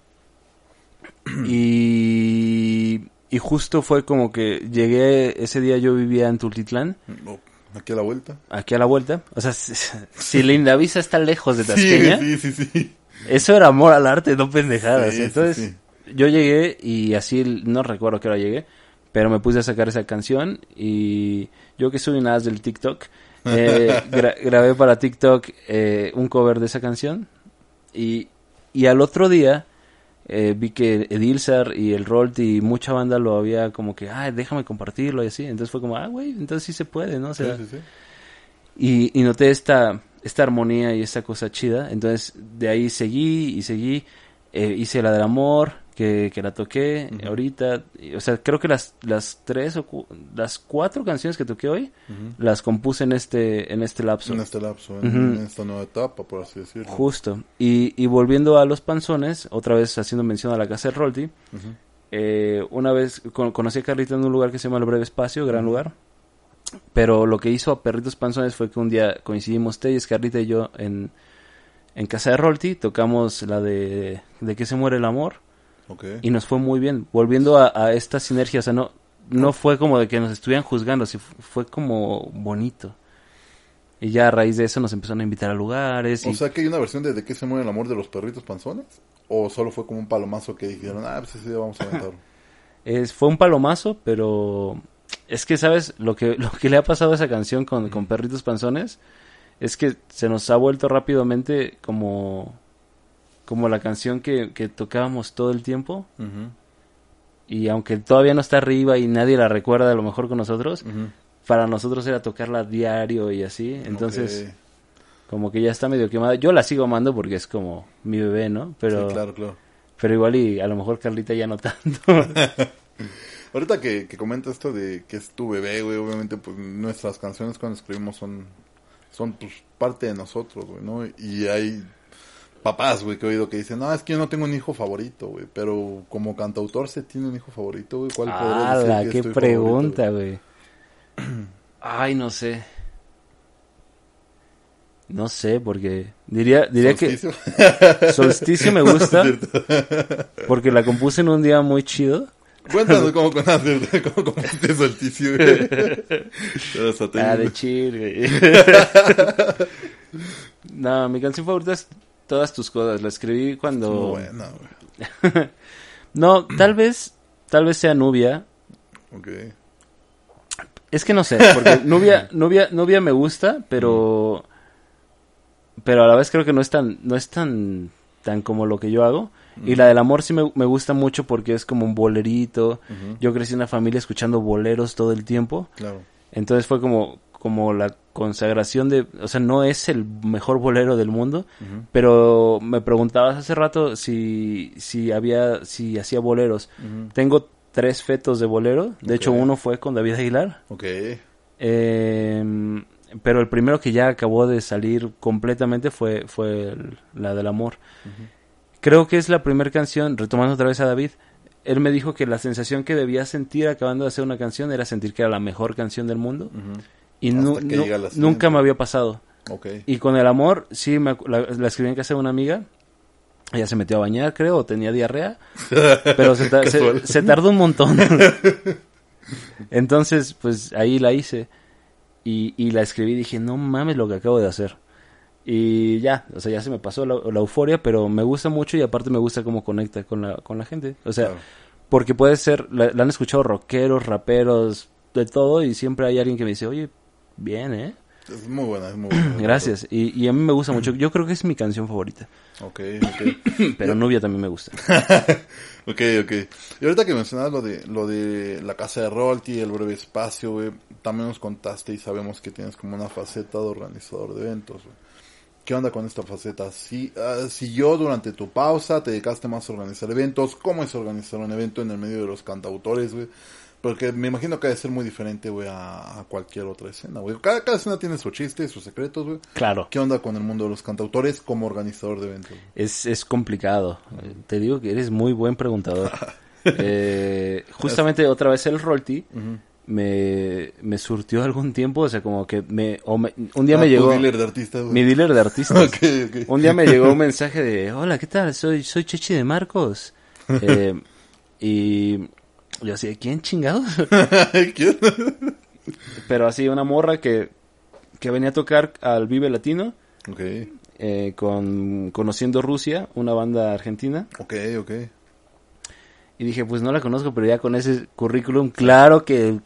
S2: y, justo fue como que llegué, ese día yo vivía en Tultitlán. Mm, aquí a la vuelta. Aquí a la vuelta. O sea, si, Linda Visa está lejos de Tasqueña. Sí, sí, sí, Eso era amor al arte, no pendejadas. Entonces, yo llegué y así, no recuerdo que hora llegué, pero me puse a sacar esa canción y yo que soy nada del TikTok, eh, grabé para TikTok eh, un cover de esa canción y, y al otro día eh, vi que Edilzar y el Rolt y mucha banda lo había como que, ah, déjame compartirlo y así. Entonces fue como, ah, güey, entonces sí se puede, ¿no? Y, noté esta, esta armonía y esta cosa chida. Entonces de ahí seguí y seguí. Eh, hice la del amor, que, la toqué ahorita. O sea, creo que las, las tres o las cuatro canciones que toqué hoy las compuse en este, en este lapso. En este
S1: lapso, en, esta nueva etapa, por así decirlo. Justo.
S2: Y, volviendo a los panzones, otra vez haciendo mención a la casa de Rolti Eh, una vez conocí a Carlita en un lugar que se llama El Breve Espacio, gran lugar. Pero lo que hizo a Perritos Panzones fue que un día coincidimos Telles, Carlita y yo en, en casa de Rolti, tocamos la de De que se muere el amor y nos fue muy bien. Volviendo a, esta sinergia, o sea, no, no fue como de que nos estuvieran juzgando, fue como bonito. Y ya a raíz de eso nos empezaron a invitar a lugares. O sea que hay
S1: una versión de De qué se mueve el amor de los perritos panzones. ¿O solo fue como un palomazo que dijeron, ah, pues sí, vamos a aventarlo?
S2: es, fue un palomazo, pero es que, ¿sabes? Lo que, lo que le ha pasado a esa canción con, con Perritos Panzones es que se nos ha vuelto rápidamente como como la canción que, que tocábamos todo el tiempo. Y aunque todavía no está arriba y nadie la recuerda a lo mejor con nosotros, para nosotros era tocarla diario y así. Entonces, como que ya está medio quemada. Yo la sigo amando porque es como mi bebé, ¿no? Pero, sí, claro, claro. Pero igual y a lo mejor Carlita
S1: ya no tanto. Ahorita que, que comenta esto de que es tu bebé, güey, obviamente pues nuestras canciones cuando escribimos son, son pues, parte de nosotros, güey, ¿no? Y hay papás, güey, que he oído que dicen, no, es que yo no tengo un hijo favorito, güey, pero como cantautor se tiene un hijo favorito, güey, ¿cuál ah, podría qué pregunta,
S2: güey. Ay, no sé. No sé, porque diría, diría Solsticio. que Solsticio me gusta porque la compuse en un día muy chido. Cuéntanos cómo, cómo este Solsticio. Güey. ah, de chir, güey. no, mi canción favorita es todas tus cosas. La escribí cuando. no, tal vez, tal vez sea Nubia. Ok. Es que
S1: no
S3: sé, porque
S2: Nubia, Nubia, Nubia me gusta, pero. Mm. Pero a la vez creo que no es tan, no es tan, tan como lo que yo hago. Y la mm. del amor sí me, gusta mucho porque es como un bolerito. Yo crecí en una familia escuchando boleros todo el tiempo. Claro. Entonces fue como, como la consagración de, o sea, no es el mejor bolero del mundo, pero me preguntabas hace rato si, si había, si hacía boleros. Tengo tres fetos de bolero, de hecho uno fue con David Aguilar. Ok. Em, pero el primero que ya acabó de salir completamente fue, fue la del amor. Creo que es la primera canción, retomando otra vez a David, él me dijo que la sensación que debía sentir acabando de hacer una canción era sentir que era la mejor canción del mundo. Y nunca me había pasado. Y con el amor, sí, me, la, escribí en casa de una amiga. Ella se metió a bañar, creo, tenía diarrea. pero se, tardó un montón. Entonces, pues ahí la hice. Y, la escribí y dije, no mames lo que acabo de hacer. Y ya, o sea, ya se me pasó la, euforia, pero me gusta mucho y aparte me gusta cómo conecta con la, con la gente. O sea, porque puede ser, la, han escuchado rockeros, raperos, de todo, y siempre hay alguien que me dice, oye, bien, ¿eh?
S1: Es muy buena, es muy buena.
S2: Gracias. Y, a mí me gusta mucho. Yo creo que es mi canción favorita.
S1: Ok, ok. Pero
S2: Nubia también me gusta.
S1: ok, ok. Y ahorita que mencionas lo de, lo de la casa de y el breve espacio, güey. También nos contaste y sabemos que tienes como una faceta de organizador de eventos, güey. ¿Qué onda con esta faceta? Si, ah, si yo durante tu pausa te dedicaste más a organizar eventos, ¿cómo es organizar un evento en el medio de los cantautores, güey? Porque me imagino que de ser muy diferente, güey, a, cualquier otra escena, güey. Cada, escena tiene su chiste, sus secretos, güey. Claro. ¿Qué onda con el mundo de los cantautores como organizador de eventos?
S2: Es, es complicado. Te digo que eres muy buen preguntador. Eh, justamente otra vez el Rolti. Me, surtió algún tiempo, o sea, como que me, un día ah, me llegó... Dealer de artistas, mi dealer de artistas. Un día me llegó un mensaje de, hola, ¿qué tal? Soy, soy Chechi de Marcos. Eh, y yo así, ¿quién chingados? ¿Quién? Pero así, una morra que, venía a tocar al Vive Latino. Eh, con Conociendo Rusia, una banda argentina. Ok, ok. Y dije, pues no la conozco, pero ya con ese currículum, claro que,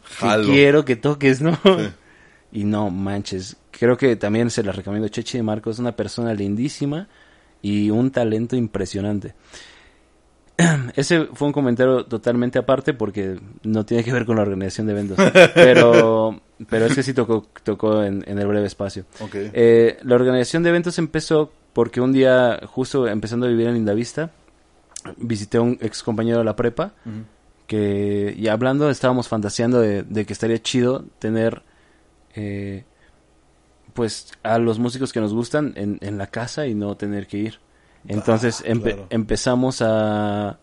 S2: quiero
S1: que toques, ¿no?
S2: Y no manches, creo que también se la recomiendo. Cheche de Marcos es una persona lindísima y un talento impresionante. ese fue un comentario totalmente aparte porque no tiene que ver con la organización de eventos. pero, pero es que sí tocó, tocó en, el breve espacio. Eh, la organización de eventos empezó porque un día, justo empezando a vivir en Lindavista, visité a un ex compañero de la prepa. que Y hablando, estábamos fantaseando de, que estaría chido tener. Eh, pues a los músicos que nos gustan en la casa y no tener que ir. Entonces empezamos a,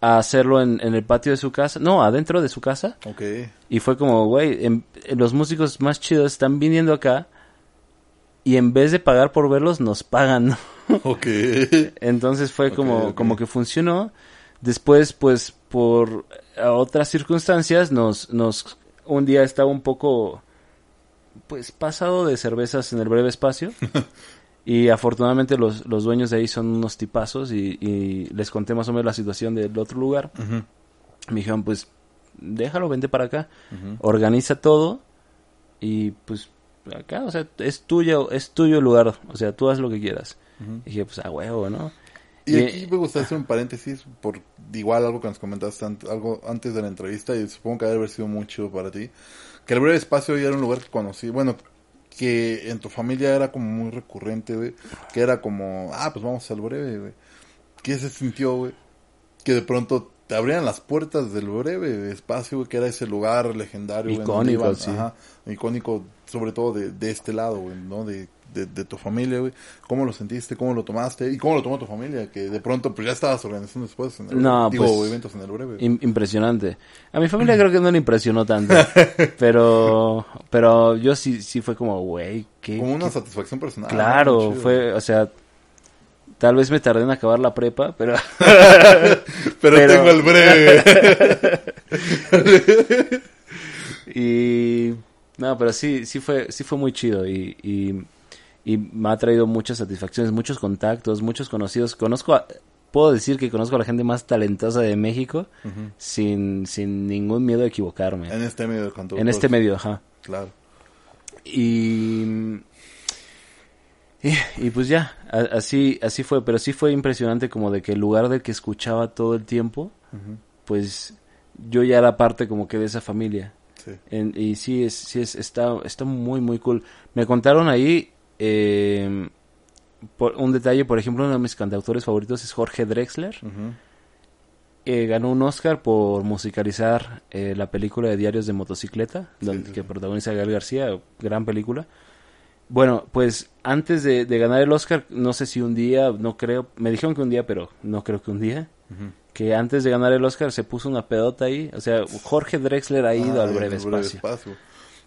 S2: hacerlo en, el patio de su casa, no, adentro de su casa. Ok. Y fue como, güey, em-, los músicos más chidos están viniendo acá y en vez de pagar por verlos, nos pagan. ok. Entonces fue como, como que funcionó. Después, pues, por otras circunstancias, nos, nos, un día estaba un poco, pues, pasado de cervezas en el breve espacio. Y afortunadamente los, los, dueños de ahí son unos tipazos y, les conté más o menos la situación del otro lugar. Me dijeron, pues, déjalo, vente para acá, organiza todo y pues acá, o sea, es tuyo, es tuyo el lugar, o sea, tú haz lo que quieras.
S1: Y dije, pues a huevo, ¿no? Y, aquí me gustaría hacer un paréntesis por igual algo que nos comentaste algo antes de la entrevista y supongo que debe haber sido mucho para ti. Que el breve espacio ya era un lugar que conocí, bueno, que en tu familia era como muy recurrente, güey, que era como, ah, pues vamos al breve, güey. ¿Qué se sintió, güey? Que de pronto te abrían las puertas del breve espacio, güey, que era ese lugar legendario, icónico, icónico sobre todo de, de este lado, güey, ¿no? De de, tu familia, güey? ¿Cómo lo sentiste? ¿Cómo lo tomaste? ¿Y cómo lo tomó tu familia? Que de pronto pues ya estabas organizando después en no, digo, pues, eventos en el breve.
S2: impresionante. A mi familia creo que no le impresionó tanto, pero pero yo sí sí fue como, güey, qué
S1: Como una satisfacción personal. Claro,
S2: fue, o sea, Tal vez me tardé en acabar la prepa, pero. pero, tengo el breve. y. No, pero sí, sí fue, sí fue muy chido. y y me ha traído muchas satisfacciones, muchos contactos, muchos conocidos. Conozco, puedo decir que conozco a la gente más talentosa de México sin, sin ningún miedo a equivocarme. En este medio, cuando En este medio, ajá. Claro. Y, y, pues ya, así, así fue, pero sí fue impresionante como de que el lugar del que escuchaba todo el tiempo, pues yo ya era parte como que de esa familia. Sí. y sí, es, sí es, está, está muy, muy cool. Me contaron ahí Em, por, un detalle, por ejemplo, uno de mis cantautores favoritos es Jorge Drexler. Eh, ganó un Oscar por musicalizar eh, la película de Diarios de Motocicleta, que protagoniza Gael García, gran película. Bueno, pues antes de, ganar el Oscar, no sé si un día, no creo, me dijeron que un día, pero no creo que un día, que antes de ganar el Oscar se puso una pedota ahí, o sea, Jorge Drexler ha ido ah, al breve, espacio.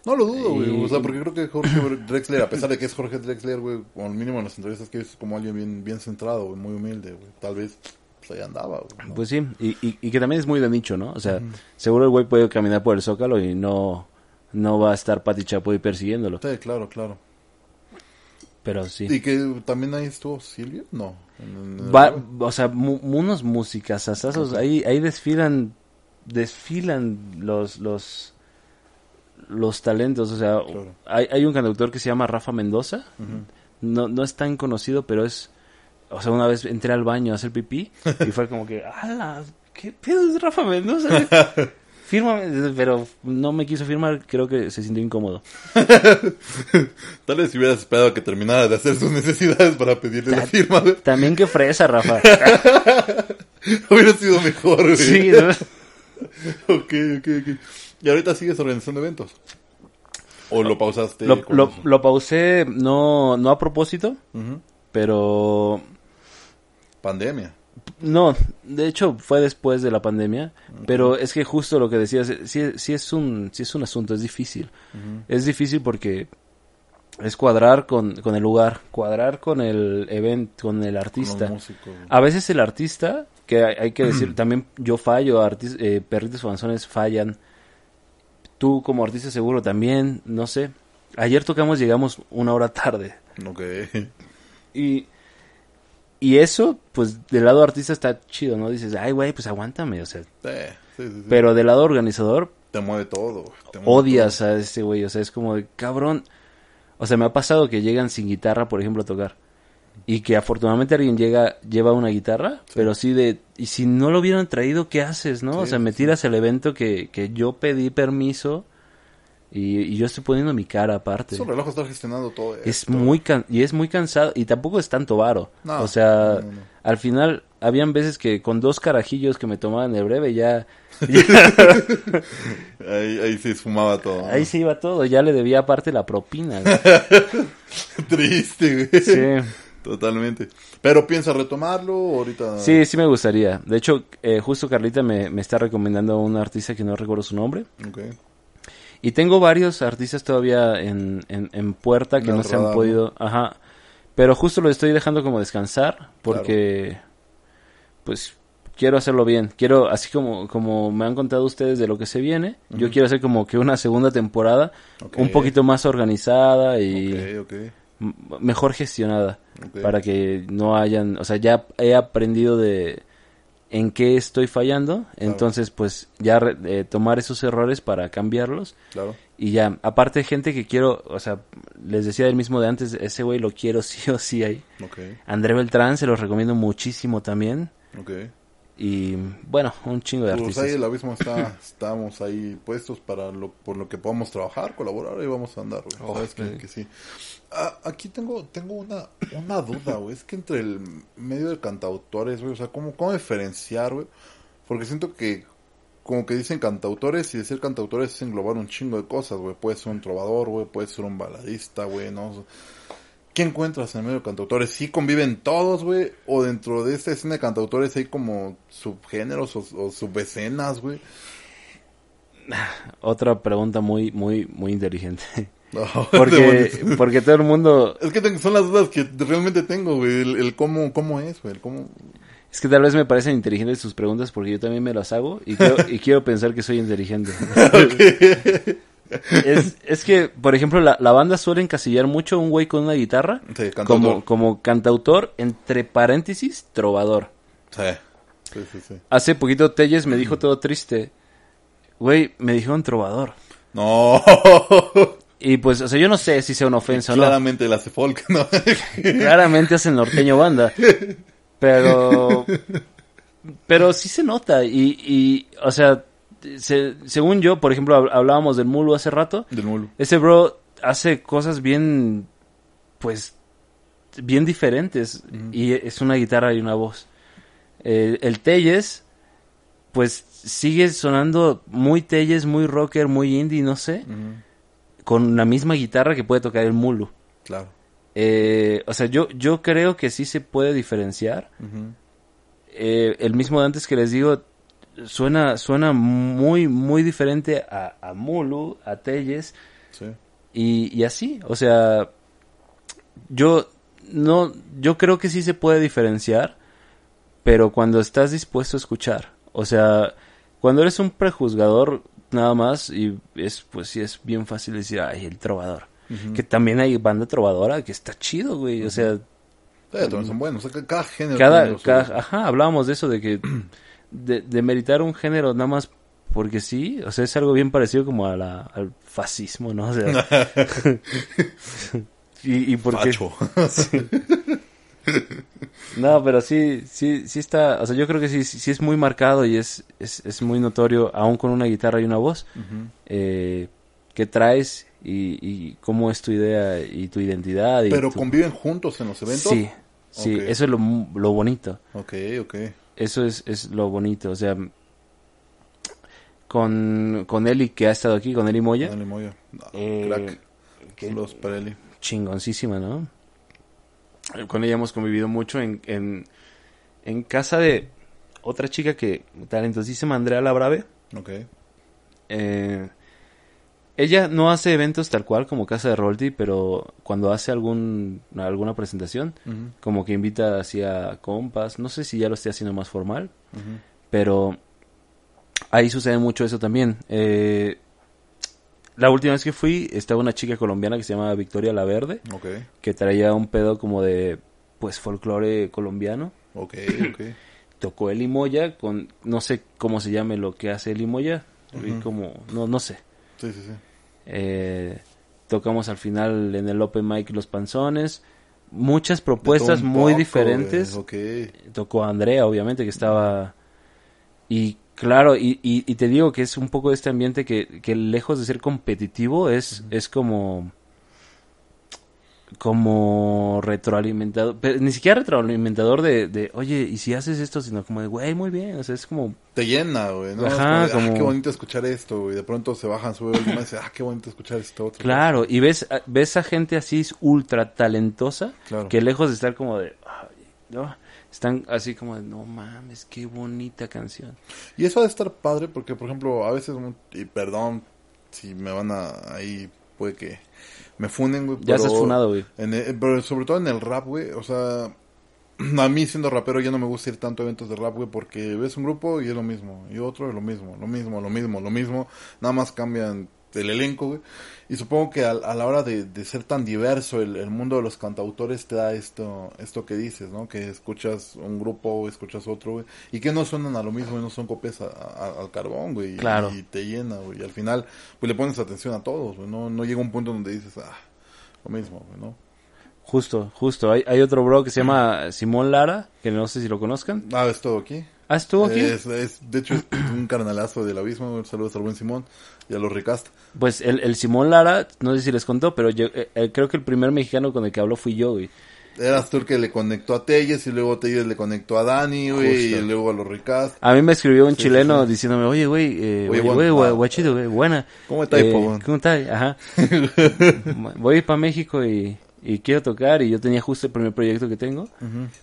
S1: No lo dudo, güey. O sea, porque creo que Jorge Drexler, a pesar de que es Jorge Drexler, güey, al mínimo en las entrevistas que es como alguien bien, bien centrado, muy humilde, güey. Tal vez pues ahí andaba, güey. Pues
S2: sí, y, y, que también es muy de nicho, ¿no? O sea, seguro el güey puede caminar por el zócalo y no, no va a estar Pati Chapoy persiguiéndolo.
S1: Sí, claro, claro. Pero sí. ¿Y que también ahí estuvo Silvio? No. Va,
S2: o sea, mu unos asazos Ahí, ahí desfilan, desfilan los, los los talentos. O sea, hay, un conductor que se llama Rafa Mendoza. no, no es tan conocido, pero es. O sea, una vez entré al baño a hacer pipí y fue como que,
S3: ¡ala! ¿Qué pedo
S2: es Rafa Mendoza? Fírmame, pero no me quiso firmar, creo que se sintió incómodo.
S1: Tal vez si hubieras esperado que terminara de hacer sus necesidades
S2: para pedirle la firma. También que fresa, Rafa. Hubiera sido mejor, Sí, ¿no?
S1: ok, ok, ok. Y ahorita sigues organizando eventos. ¿O lo pausaste? Lo,
S2: lo, pausé no, no a propósito, pero... Pandemia. No, de hecho fue después de la pandemia, pero es que justo lo que decías, sí, es, un, si es un asunto, es difícil. Es difícil porque es cuadrar con, con, el lugar, cuadrar con el evento, con el artista. a veces el artista, que hay, que decir, también yo fallo, perritos eh, perritos fallan Tú como artista seguro también, no sé. Ayer tocamos, llegamos una hora tarde. Ok. Y, y eso, pues del lado artista está chido, ¿no? Dices, ay, güey, pues aguántame, o sea. Pero del lado organizador. Te mueve todo. odias a ese güey, o sea, es como, cabrón. O sea, me ha pasado que llegan sin guitarra, por ejemplo, a tocar y que afortunadamente alguien llega, lleva una guitarra, pero sí de, y si no lo hubieran traído, ¿qué haces, no? o sea, me tiras el evento que, que, yo pedí permiso y, yo estoy poniendo mi cara aparte. Es reloj
S1: está gestionando todo
S2: Es muy y es muy cansado, y tampoco es tanto varo. o sea, al final, habían veces que con dos carajillos que me tomaban de breve ya... ya ahí, ahí se esfumaba todo. Ahí se iba todo, ya le debía aparte la propina. Triste, güey. Sí.
S1: Totalmente. ¿Pero piensa retomarlo ahorita? Sí, sí
S2: me gustaría. De hecho, eh, justo Carlita me, está recomendando a un artista que no recuerdo su nombre. Y tengo varios artistas todavía en, puerta que no, se han podido... Ajá. Pero justo lo estoy dejando como descansar porque... Pues quiero hacerlo bien. Quiero, así como, como me han contado ustedes de lo que se viene, yo quiero hacer como que una segunda temporada un poquito más organizada y mejor gestionada para que no hayan, o sea, ya he aprendido de en qué estoy fallando, entonces pues ya eh, tomar esos errores para cambiarlos. Claro. Y ya, aparte gente que quiero, o sea, les decía el mismo de antes, ese güey lo quiero sí o sí ahí. André Beltrán, se los recomiendo muchísimo también y bueno, un chingo de pues ahí el
S1: abismo está, estamos ahí puestos para lo, por lo que podamos trabajar, colaborar y vamos a andar, güey. que, sí. Ah, aquí tengo, tengo una, una duda, güey. Es que entre el medio de cantautores, güey, o sea, ¿cómo, cómo diferenciar, güey? Porque siento que como que dicen cantautores y decir cantautores es englobar un chingo de cosas, güey. Puede ser un trovador, güey, puede ser un baladista, güey, no ¿Qué encuentras en el medio de cantautores? ¿Sí conviven todos, güey? ¿O dentro de esta escena de cantautores hay como subgéneros o, subescenas, güey?
S2: Otra pregunta muy, muy, muy inteligente.
S3: porque,
S2: porque todo el mundo... Es que son las dudas que realmente tengo, güey. El, cómo, cómo es, güey. Es que tal vez me parecen inteligentes sus preguntas porque yo también me las hago y quiero, pensar que soy inteligente. es, que, por ejemplo, la, banda suele encasillar mucho un güey con una guitarra como, como cantautor, entre paréntesis, trovador. Sí. Sí, sí, Hace poquito Telles me dijo todo triste. Güey, me dijo un trovador. No. Y pues, o sea, yo no sé si sea una ofensa o no. Claramente la hace folk, ¿no? Claramente hacen norteño banda. Pero. Pero sí se nota. Y, y o sea, según yo, por ejemplo, hablábamos del Mulu hace rato. Del Mulu. Ese bro hace cosas bien, pues, bien diferentes. Y es una guitarra y una voz. el Telles, pues, sigue sonando muy Telles, muy rocker, muy indie, no sé. Con la misma guitarra que puede tocar el Mulu. Claro. Eh, o sea, yo, yo creo que sí se puede diferenciar. Eh, el mismo de antes que les digo, suena, suena muy, muy diferente a, Mulu, a Telles. Y, así, o sea, yo no, yo creo que sí se puede diferenciar, pero cuando estás dispuesto a escuchar, o sea, cuando eres un prejuzgador nada más y es, pues sí es bien fácil decir, ay, el trovador, que también hay banda trovadora que está chido, güey, o sea,
S1: Sí, eh, también son buenos. cada género. cada,
S2: ajá, hablábamos de eso, de que de, meritar un género nada más porque sí, o sea, es algo bien parecido como a al fascismo, ¿no? y, y porque... No, pero sí, sí, sí está, o sea, yo creo que sí, sí es muy marcado y es, es, muy notorio, aún con una guitarra y una voz, eh, que traes y, cómo es tu idea y tu identidad. pero
S1: conviven juntos en los eventos. Sí, sí, eso
S2: es lo, lo bonito. Ok, ok eso es, es lo bonito, o sea, con, con Eli que ha estado aquí, con Eli Moya. Con
S1: Eli Moya. Eh, Los para
S2: Chingoncísima, ¿no?
S1: Con ella hemos convivido
S2: mucho en, en, casa de otra chica que talentosísima, Andrea Labrave. Ok. Eh, ella no hace eventos tal cual como Casa de Roldi, pero cuando hace algún, alguna presentación, como que invita a compas, no sé si ya lo esté haciendo más formal, pero ahí sucede mucho eso también. Eh, la última vez que fui estaba una chica colombiana que se llamaba Victoria La Verde, que traía un pedo como de, pues, folclore colombiano. Tocó el limoya con, no sé cómo se llame lo que hace el limoya, como, no, no sé. sí, sí. Eh, tocamos al final en el Open Mic Los Panzones. Muchas propuestas muy diferentes. Eh, Tocó a Andrea, obviamente, que estaba... Y claro, y, te digo que es un poco este ambiente que, lejos de ser competitivo, es, es como como retroalimentador, ni siquiera retroalimentador de, de, oye, ¿y si haces esto? Sino como de, güey, muy bien, o sea, es como... Te llena, güey, ¿no? Ajá, como, ah, como... qué bonito
S1: escuchar esto, Y de pronto se bajan, sube y y dice, ah, qué bonito escuchar esto. Otro claro,
S2: y ves, ah, ves a gente así ultra talentosa, claro. que lejos de estar como de, no, están así como de, no mames, qué bonita canción.
S1: Y eso ha de estar padre porque, por ejemplo, a veces, y perdón si me van a, ahí puede que me funen, güey. Ya ha funado, güey. pero sobre todo en el rap, güey. O sea, a mí siendo rapero ya no me gusta ir tanto a eventos de rap, güey, porque ves un grupo y es lo mismo, y otro es lo mismo, lo mismo, lo mismo, lo mismo, nada más cambian del elenco, güey. Y supongo que a, a la hora de, ser tan diverso el, mundo de los cantautores te da esto, esto que dices, ¿no? Que escuchas un grupo, escuchas otro, güey. Y que no suenan a lo mismo, y no son copias al carbón, güey. Claro. Y, te llena, güey. Y al final, pues le pones atención a todos, güey. No, llega un punto donde dices, ah, lo mismo, güey, ¿no?
S2: Justo, justo. Hay, hay otro bro que se llama Simón Lara, que no sé si lo conozcan. Ah, es todo aquí. ¿Ah, estuvo aquí?
S1: de hecho, es un carnalazo del abismo. Saludos al buen Simón y a los recast. Pues el, el Simón Lara, no sé si les contó, pero yo eh, eh, creo que el primer mexicano con el que habló fui yo, güey. Eras tú el que le conectó a Telles y luego Telles le conectó a Dani, güey, y luego a los Ricast.
S2: A mí me escribió un chileno diciéndome, oye, güey, eh, güey, guachito, güey, buena. ¿Cómo estás, eh, ¿Cómo estás? Ajá. Voy para México y y quiero tocar y yo tenía justo el primer proyecto que tengo.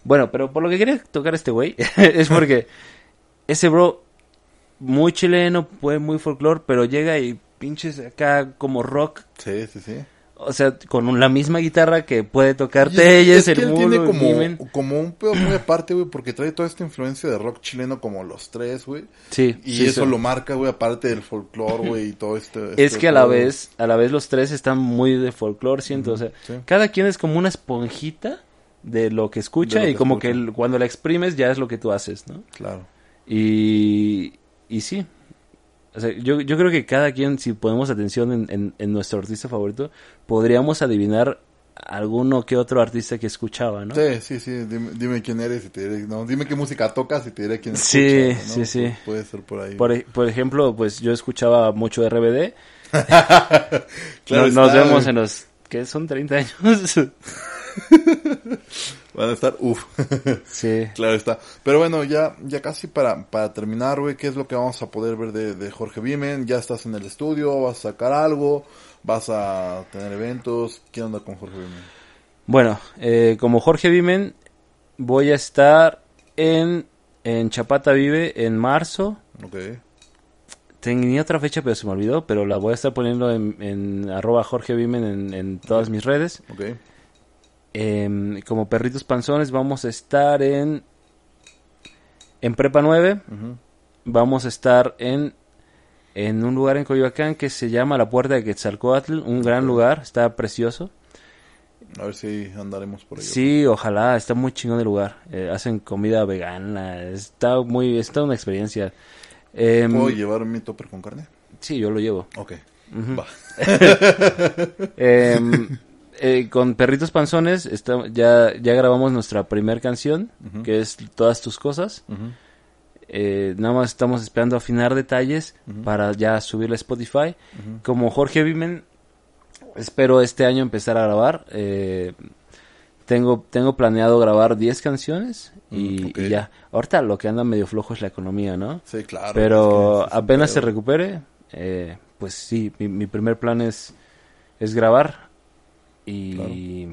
S2: Bueno, pero por lo que quería tocar este güey es porque ese bro muy chileno, puede muy folclore, pero llega y pinches acá como rock. Sí, sí, sí. O sea, con la misma guitarra que puede tocar Telles, el que tiene como,
S1: como un pedo muy aparte, güey, porque trae toda esta influencia de rock chileno como los tres, güey. Sí. Y eso lo marca, güey, aparte del folclore, güey, y todo esto. Este es que a la vez,
S2: a la vez los tres están muy de folclore, siento, entonces, o sea, cada quien es como una esponjita de lo que escucha y como que cuando la exprimes ya es lo que tú haces, ¿no? Claro. Y, y sí, yo, yo, creo que cada quien, si ponemos atención en, nuestro artista favorito, podríamos adivinar alguno que otro artista que escuchaba, ¿no? Sí,
S1: sí, sí. Dime, quién eres y te diré. No, dime qué música tocas y te diré quién sí, Sí, sí, sí. Puede ser por ahí. E-,
S2: por, ejemplo, pues yo escuchaba mucho RBD. nos, vemos en los. que son? ¿30 años?
S1: Van a estar, uff.
S3: Sí.
S1: claro está. Pero bueno, ya, ya casi para, para terminar, güey, ¿qué es lo que vamos a poder ver de, Jorge Vimen? Ya estás en el estudio, vas a sacar algo, vas a tener eventos. ¿Qué onda con Jorge Vimen?
S2: Bueno, eh, como Jorge Vimen, voy a estar en, en Chapata Vive en marzo. Ok. Tenía otra fecha, pero se me olvidó, pero la voy a estar poniendo en, arroba Jorge Vimen en, todas mis redes. Ok. Eh, como perritos panzones vamos a estar en en Prepa 9. Vamos a estar en en un lugar en Coyoacán que se llama La Puerta de Quetzalcoatl, un gran lugar, está precioso. A ver si andaremos por ahí. Sí, ojalá, está muy chingón el lugar. Eh, hacen comida vegana, está muy, está una experiencia. Eh, ¿Puedo llevar mi topper con carne? Sí, yo lo llevo. Ok. Va. eh, eh, con Perritos Panzones ya, ya grabamos nuestra primera canción, que es Todas tus cosas. Eh, nada más estamos esperando afinar detalles para ya subirla a Spotify. Como Jorge Vimen, espero este año empezar a grabar. Eh, tengo, tengo planeado grabar 10 canciones mm, y, ya. Ahorita lo que anda medio flojo es la economía, ¿no? Sí, claro. Pero apenas se recupere, pues sí, mi, mi primer plan es, es
S1: grabar y,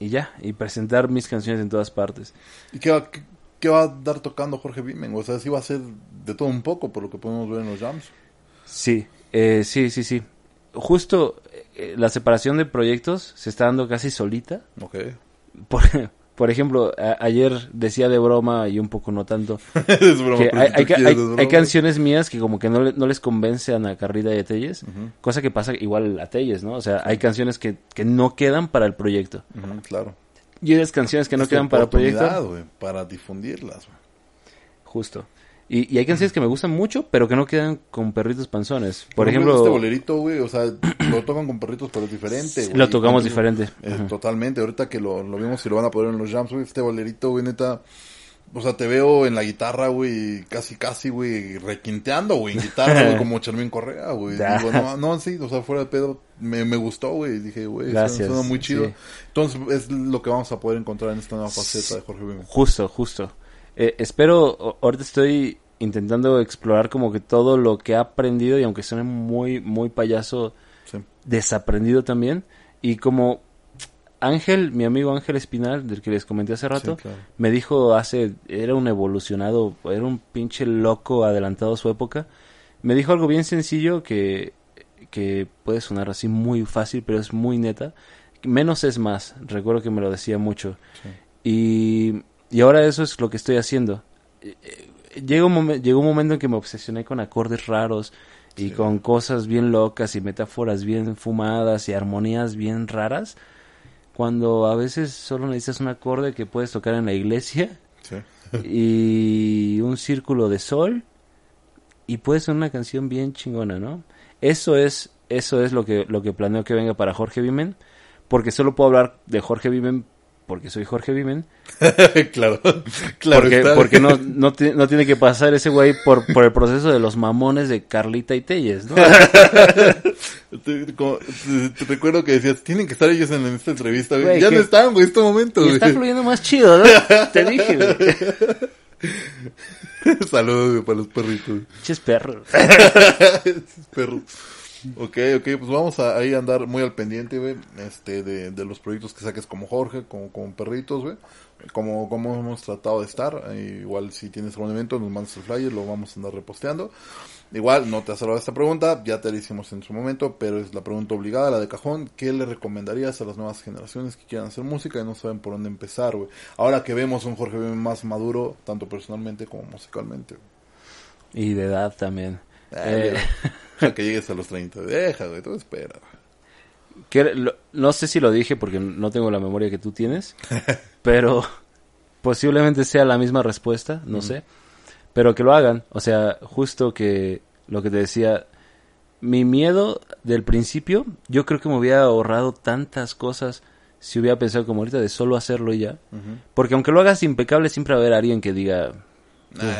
S1: ya, y presentar mis canciones en todas partes. ¿Y qué, va a dar tocando Jorge Vimen? O sea, si va a ser de todo un poco, por lo que podemos ver en los jams.
S2: Sí, eh, sí, sí, sí. Justo eh, la separación de proyectos se está dando casi solita. Ok. Por, por ejemplo, ayer decía de broma y un poco no tanto. que hay, canciones mías que como que no, les convencen a Carrida y a Telles, cosa que pasa igual a Telles, ¿no? O sea, hay canciones que, no quedan para el proyecto. claro. Y esas canciones que no quedan para el proyecto.
S1: para difundirlas.
S2: Justo. Y, hay canciones que me gustan mucho, pero que no quedan con perritos panzones. Por ejemplo. Este bolerito,
S1: güey, o sea, lo tocan con perritos, pero es diferente, güey. Lo tocamos diferente. Eh, totalmente. Ahorita que lo, vimos y lo van a poner en los jams, güey, este bolerito, güey, neta. O sea, te veo en la guitarra, güey, casi, casi, güey, requinteando, güey, en guitarra, güey, como Charmín Correa, güey. no, sí, o sea, fuera de pedo, me, gustó, güey. Dije, güey, suena, muy chido. Entonces, es lo que vamos a poder encontrar en esta nueva faceta de Jorge Bimbo.
S2: Justo, justo. Eh, espero, ahorita estoy intentando explorar como que todo lo que he aprendido y aunque suene muy, muy payaso, desaprendido también. Y como Ángel, mi amigo Ángel Espinal, del que les comenté hace rato, me dijo hace, era un evolucionado, era un pinche loco adelantado a su época. Me dijo algo bien sencillo que, que puede sonar así muy fácil, pero es muy neta. Menos es más, recuerdo que me lo decía mucho. Y y ahora eso es lo que estoy haciendo. Eh, eh, llegó un, un momento en que me obsesioné con acordes raros y con cosas bien locas y metáforas bien fumadas y armonías bien raras. Cuando a veces solo necesitas un acorde que puedes tocar en la iglesia y un círculo de sol y puedes una canción bien chingona, ¿no? Eso es, eso es lo que, lo que planeo que venga para Jorge Vimen, porque solo puedo hablar de Jorge Vimen porque soy Jorge Vimen. claro, claro. Porque, porque no, tiene que pasar ese güey por, el proceso de los mamones de Carlita y
S1: Telles, ¿no? te, recuerdo que decías, tienen que estar ellos en, esta entrevista, güey. ya no están, güey, este momento. Y está fluyendo más chido, ¿no? te dije, güey. Saludos, güey, para los perritos. Ches perros. perros. Ok, ok, pues vamos a ahí andar muy al pendiente, güey, este, de, los proyectos que saques como Jorge, como, perritos, güey, como, como hemos tratado de estar, eh, igual si tienes algún evento nos mandas el flyer, lo vamos a andar reposteando. Igual no te has esta pregunta, ya te la hicimos en su momento, pero es la pregunta obligada, la de cajón, ¿qué le recomendarías a las nuevas generaciones que quieran hacer música y no saben por dónde empezar, güey? Ahora que vemos un Jorge más maduro, tanto personalmente como musicalmente.
S2: Y de edad también. Ah, que llegues a los 30.
S1: Deja, güey, tú espera.
S2: no sé si lo dije porque no tengo la memoria que tú tienes, pero posiblemente sea la misma respuesta, no sé. Pero que lo hagan. O sea, justo que lo que te decía, mi miedo del principio, yo creo que me hubiera ahorrado tantas cosas si hubiera pensado como ahorita de solo hacerlo y ya. Porque aunque lo hagas impecable, siempre va a haber alguien que diga,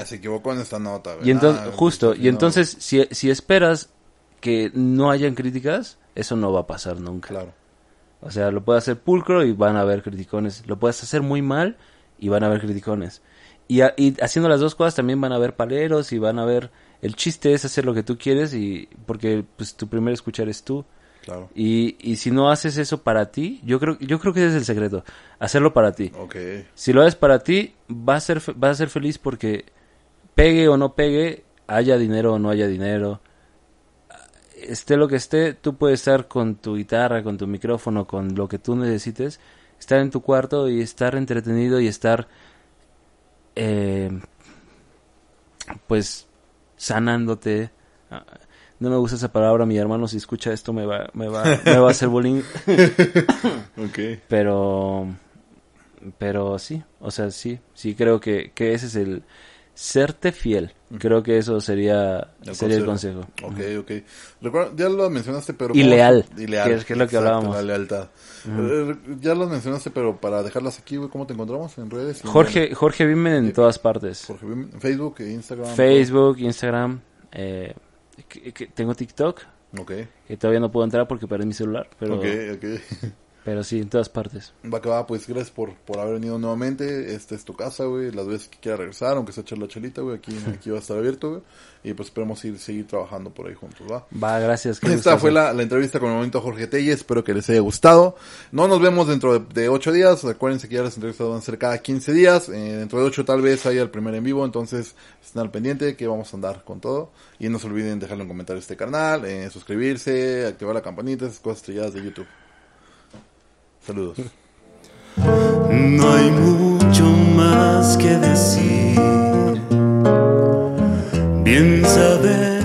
S1: se equivocó en esta nota. Y entonces, justo, y entonces
S2: si, esperas que no hayan críticas, eso no va a pasar nunca. Claro. O sea, lo puedes hacer pulcro y van a haber criticones. Lo puedes hacer muy mal y van a haber criticones. Y, haciendo las dos cosas también van a haber paleros y van a haber... El chiste es hacer lo que tú quieres y porque pues tu primer escuchar es tú. Y, y, si no haces eso para ti, yo creo, yo creo que ese es el secreto, hacerlo para ti. Si lo haces para ti, vas a, ser, a ser feliz porque pegue o no pegue, haya dinero o no haya dinero, esté lo que esté, tú puedes estar con tu guitarra, con tu micrófono, con lo que tú necesites, estar en tu cuarto y estar entretenido y estar, eh, pues, sanándote ah, no me gusta esa palabra, mi hermano si escucha esto me va, me va, me va a hacer bullying. ok. Pero, pero sí, o sea, sí, sí creo que, ese es el serte fiel. Creo que eso sería, el sería consejo. el
S1: consejo. Ok, ok. ya lo mencionaste, pero... Y leal. Y Que es, lo que hablábamos. La lealtad. Eh, ya lo mencionaste, pero para dejarlas aquí, ¿cómo te encontramos en redes? Jorge,
S2: Jorge Vimen en eh, todas partes. Jorge
S1: Facebook, Instagram.
S2: Facebook, Instagram. Eh, que, tengo TikTok. Ok. Que todavía no puedo entrar porque perdí mi celular. Pero, Ok, Pero sí, en todas partes.
S1: Va que va, pues gracias por, por haber venido nuevamente. Esta es tu casa, güey. Las veces que quiera regresar, aunque sea echar la chelita, güey. Aquí, aquí va a estar abierto, güey. Y pues esperemos ir, seguir trabajando por ahí juntos, ¿va? Va, gracias. Esta fue la, entrevista con el momento Jorge Telle. Espero que les haya gustado. No nos vemos dentro de, de, 8 días. Acuérdense que ya las entrevistas van a ser cada 15 días. Eh, dentro de ocho tal vez haya el primer en vivo. Entonces, estén al pendiente que vamos a andar con todo. Y no se olviden dejarle un comentario a este canal, eh, suscribirse, activar la campanita, esas cosas estrelladas de YouTube. Saludos. No hay mucho
S2: más
S3: que decir. Bien saber.